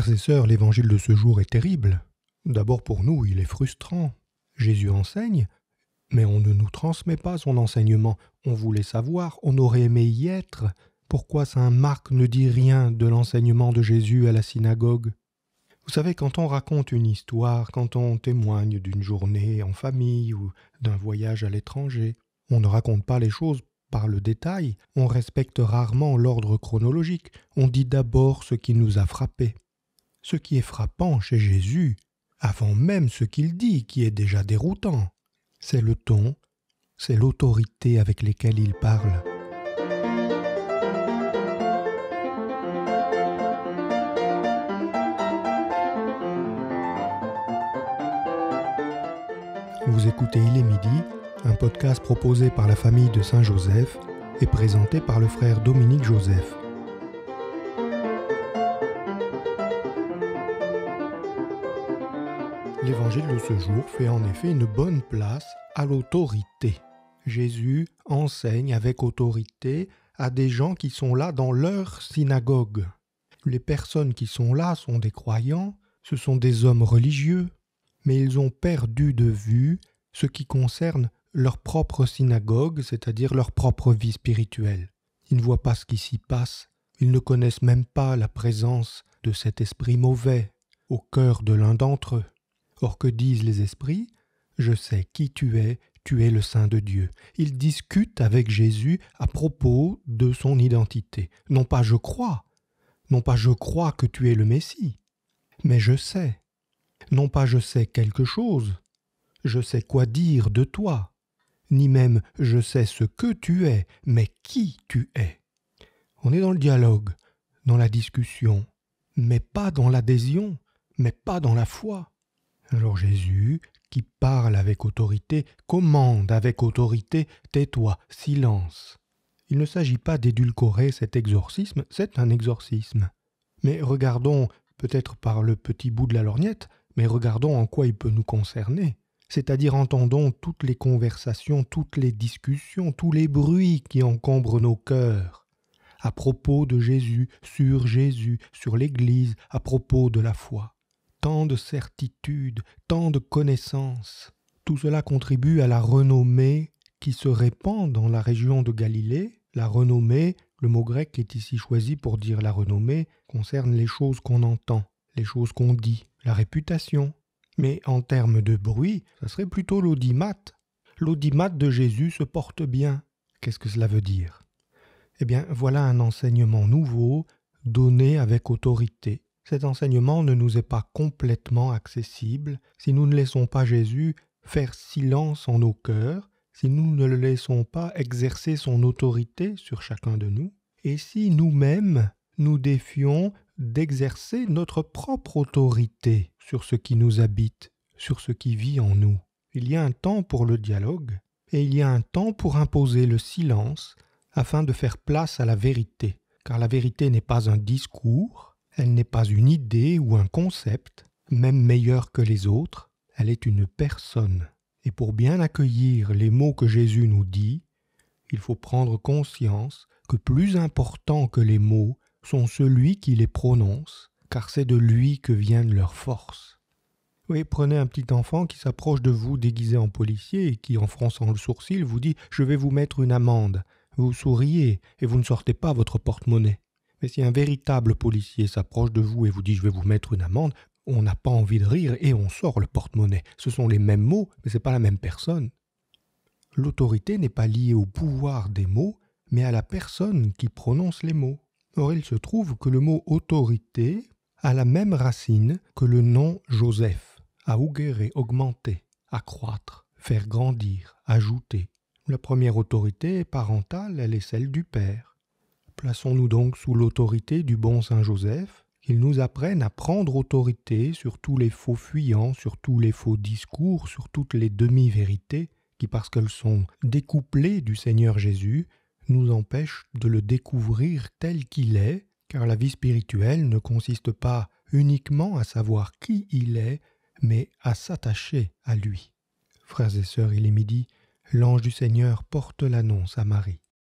frères et sœurs, l'évangile de ce jour est terrible. D'abord pour nous, il est frustrant. Jésus enseigne, mais on ne nous transmet pas son enseignement. On voulait savoir, on aurait aimé y être. Pourquoi Saint Marc ne dit rien de l'enseignement de Jésus à la synagogue Vous savez, quand on raconte une histoire, quand on témoigne d'une journée en famille ou d'un voyage à l'étranger, on ne raconte pas les choses par le détail, on respecte rarement l'ordre chronologique, on dit d'abord ce qui nous a frappé ce qui est frappant chez Jésus, avant même ce qu'il dit, qui est déjà déroutant, c'est le ton, c'est l'autorité avec lesquelles il parle. Vous écoutez Il est midi, un podcast proposé par la famille de Saint-Joseph et présenté par le frère Dominique Joseph. l'évangile de ce jour fait en effet une bonne place à l'autorité. Jésus enseigne avec autorité à des gens qui sont là dans leur synagogue. Les personnes qui sont là sont des croyants, ce sont des hommes religieux, mais ils ont perdu de vue ce qui concerne leur propre synagogue, c'est-à-dire leur propre vie spirituelle. Ils ne voient pas ce qui s'y passe, ils ne connaissent même pas la présence de cet esprit mauvais au cœur de l'un d'entre eux. Or que disent les esprits Je sais qui tu es, tu es le Saint de Dieu. Ils discutent avec Jésus à propos de son identité. Non pas je crois, non pas je crois que tu es le Messie, mais je sais. Non pas je sais quelque chose, je sais quoi dire de toi, ni même je sais ce que tu es, mais qui tu es. On est dans le dialogue, dans la discussion, mais pas dans l'adhésion, mais pas dans la foi. Alors Jésus, qui parle avec autorité, commande avec autorité, tais-toi, silence. Il ne s'agit pas d'édulcorer cet exorcisme, c'est un exorcisme. Mais regardons, peut-être par le petit bout de la lorgnette, mais regardons en quoi il peut nous concerner. C'est-à-dire entendons toutes les conversations, toutes les discussions, tous les bruits qui encombrent nos cœurs, à propos de Jésus, sur Jésus, sur l'Église, à propos de la foi tant de certitudes, tant de connaissances. Tout cela contribue à la renommée qui se répand dans la région de Galilée. La renommée, le mot grec qui est ici choisi pour dire la renommée, concerne les choses qu'on entend, les choses qu'on dit, la réputation. Mais en termes de bruit, ça serait plutôt l'audimat. L'audimat de Jésus se porte bien. Qu'est-ce que cela veut dire Eh bien, voilà un enseignement nouveau donné avec autorité cet enseignement ne nous est pas complètement accessible si nous ne laissons pas Jésus faire silence en nos cœurs, si nous ne le laissons pas exercer son autorité sur chacun de nous, et si nous-mêmes nous défions d'exercer notre propre autorité sur ce qui nous habite, sur ce qui vit en nous. Il y a un temps pour le dialogue, et il y a un temps pour imposer le silence afin de faire place à la vérité, car la vérité n'est pas un discours, elle n'est pas une idée ou un concept, même meilleur que les autres, elle est une personne. Et pour bien accueillir les mots que Jésus nous dit, il faut prendre conscience que plus important que les mots sont celui qui les prononce, car c'est de lui que viennent leurs forces. Oui, prenez un petit enfant qui s'approche de vous déguisé en policier et qui, en fronçant le sourcil, vous dit Je vais vous mettre une amende. Vous souriez et vous ne sortez pas votre porte-monnaie. Mais si un véritable policier s'approche de vous et vous dit je vais vous mettre une amende, on n'a pas envie de rire et on sort le porte-monnaie. Ce sont les mêmes mots, mais ce n'est pas la même personne. L'autorité n'est pas liée au pouvoir des mots, mais à la personne qui prononce les mots. Or, il se trouve que le mot autorité a la même racine que le nom Joseph, à augérer, augmenter, accroître, faire grandir, ajouter. La première autorité parentale, elle est celle du père. Plaçons-nous donc sous l'autorité du bon Saint Joseph, qu'il nous apprenne à prendre autorité sur tous les faux fuyants, sur tous les faux discours, sur toutes les demi-vérités, qui, parce qu'elles sont découplées du Seigneur Jésus, nous empêchent de le découvrir tel qu'il est, car la vie spirituelle ne consiste pas uniquement à savoir qui il est, mais à s'attacher à lui. Frères et sœurs, il est midi, l'ange du Seigneur porte l'annonce à Marie.